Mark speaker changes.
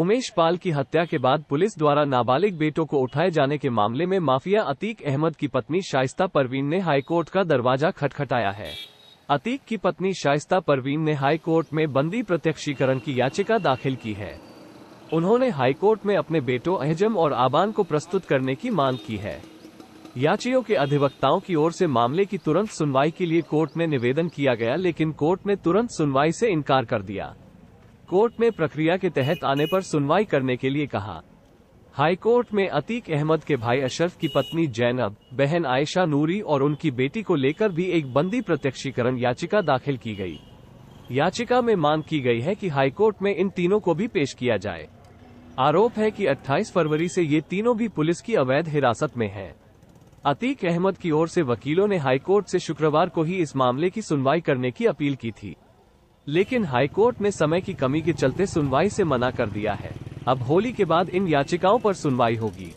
Speaker 1: उमेश पाल की हत्या के बाद पुलिस द्वारा नाबालिग बेटों को उठाए जाने के मामले में माफिया अतीक अहमद की पत्नी शाइस्ता परवीन ने हाईकोर्ट का दरवाजा खटखटाया है अतीक की पत्नी शाइस्ता परवीन ने हाईकोर्ट में बंदी प्रत्यक्षीकरण की याचिका दाखिल की है उन्होंने हाईकोर्ट में अपने बेटों अहजम और आबान को प्रस्तुत करने की मांग की है याचियों के अधिवक्ताओं की ओर से मामले की तुरंत सुनवाई के लिए कोर्ट में निवेदन किया गया लेकिन कोर्ट ने तुरंत सुनवाई से इनकार कर दिया कोर्ट में प्रक्रिया के तहत आने पर सुनवाई करने के लिए कहा हाईकोर्ट में अतीक अहमद के भाई अशरफ की पत्नी जैनब बहन आयशा नूरी और उनकी बेटी को लेकर भी एक बंदी प्रत्यक्षीकरण याचिका दाखिल की गई याचिका में मांग की गई है कि हाईकोर्ट में इन तीनों को भी पेश किया जाए आरोप है कि 28 फरवरी से ये तीनों भी पुलिस की अवैध हिरासत में हैं। अतीक अहमद की ओर से वकीलों ने हाईकोर्ट से शुक्रवार को ही इस मामले की सुनवाई करने की अपील की थी लेकिन हाईकोर्ट ने समय की कमी के चलते सुनवाई से मना कर दिया है अब होली के बाद इन याचिकाओं पर सुनवाई होगी